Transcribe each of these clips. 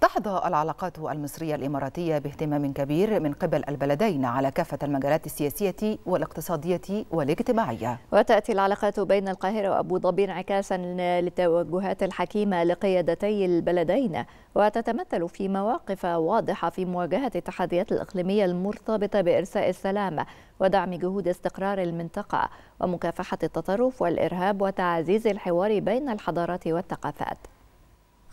تحظى العلاقات المصرية الإماراتية باهتمام كبير من قبل البلدين على كافة المجالات السياسية والاقتصادية والاجتماعية وتأتي العلاقات بين القاهرة وأبو ظبي انعكاسا للتوجهات الحكيمة لقيادتي البلدين وتتمثل في مواقف واضحة في مواجهة التحديات الإقليمية المرتبطة بإرساء السلام ودعم جهود استقرار المنطقة ومكافحة التطرف والإرهاب وتعزيز الحوار بين الحضارات والثقافات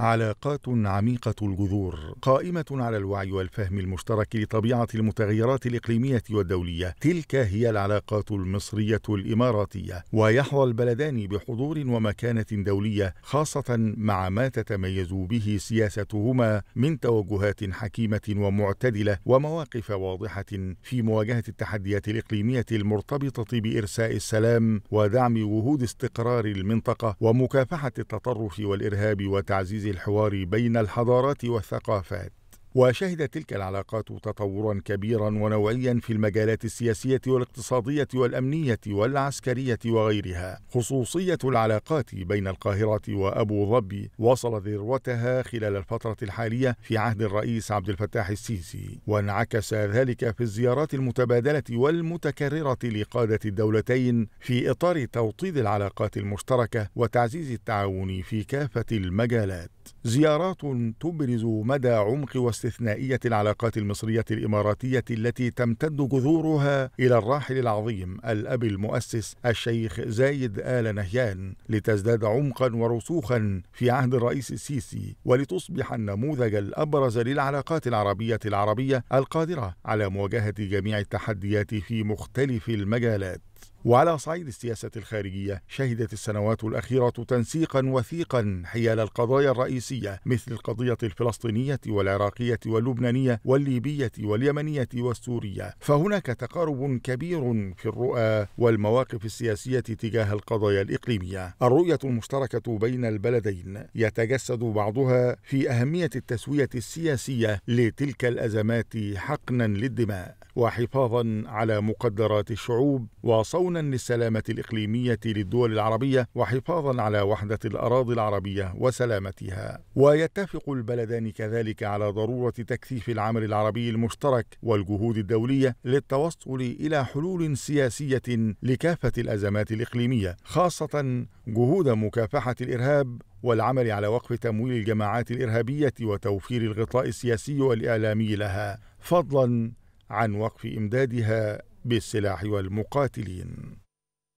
علاقات عميقة الجذور قائمة على الوعي والفهم المشترك لطبيعة المتغيرات الإقليمية والدولية تلك هي العلاقات المصرية الإماراتية ويحظى البلدان بحضور ومكانة دولية خاصة مع ما تتميز به سياستهما من توجهات حكيمة ومعتدلة ومواقف واضحة في مواجهة التحديات الإقليمية المرتبطة بإرساء السلام ودعم وهود استقرار المنطقة ومكافحة التطرف والإرهاب وتعزيز الحوار بين الحضارات والثقافات وشهدت تلك العلاقات تطورا كبيرا ونوعيا في المجالات السياسيه والاقتصاديه والامنيه والعسكريه وغيرها. خصوصيه العلاقات بين القاهره وابو ظبي وصل ذروتها خلال الفتره الحاليه في عهد الرئيس عبد الفتاح السيسي، وانعكس ذلك في الزيارات المتبادله والمتكرره لقاده الدولتين في اطار توطيد العلاقات المشتركه وتعزيز التعاون في كافه المجالات. زيارات تبرز مدى عمق واستمرار استثنائية العلاقات المصرية الإماراتية التي تمتد جذورها إلى الراحل العظيم الأب المؤسس الشيخ زايد آل نهيان لتزداد عمقا ورسوخا في عهد الرئيس السيسي ولتصبح النموذج الأبرز للعلاقات العربية العربية القادرة على مواجهة جميع التحديات في مختلف المجالات وعلى صعيد السياسة الخارجية شهدت السنوات الأخيرة تنسيقا وثيقا حيال القضايا الرئيسية مثل القضية الفلسطينية والعراقية واللبنانية والليبية واليمنية والسورية فهناك تقارب كبير في الرؤى والمواقف السياسية تجاه القضايا الإقليمية الرؤية المشتركة بين البلدين يتجسد بعضها في أهمية التسوية السياسية لتلك الأزمات حقنا للدماء وحفاظا على مقدرات الشعوب وصونا للسلامة الإقليمية للدول العربية وحفاظا على وحدة الأراضي العربية وسلامتها ويتفق البلدان كذلك على ضرورة تكثيف العمل العربي المشترك والجهود الدولية للتوصل إلى حلول سياسية لكافة الأزمات الإقليمية خاصة جهود مكافحة الإرهاب والعمل على وقف تمويل الجماعات الإرهابية وتوفير الغطاء السياسي والإعلامي لها فضلا عن وقف إمدادها بالسلاح والمقاتلين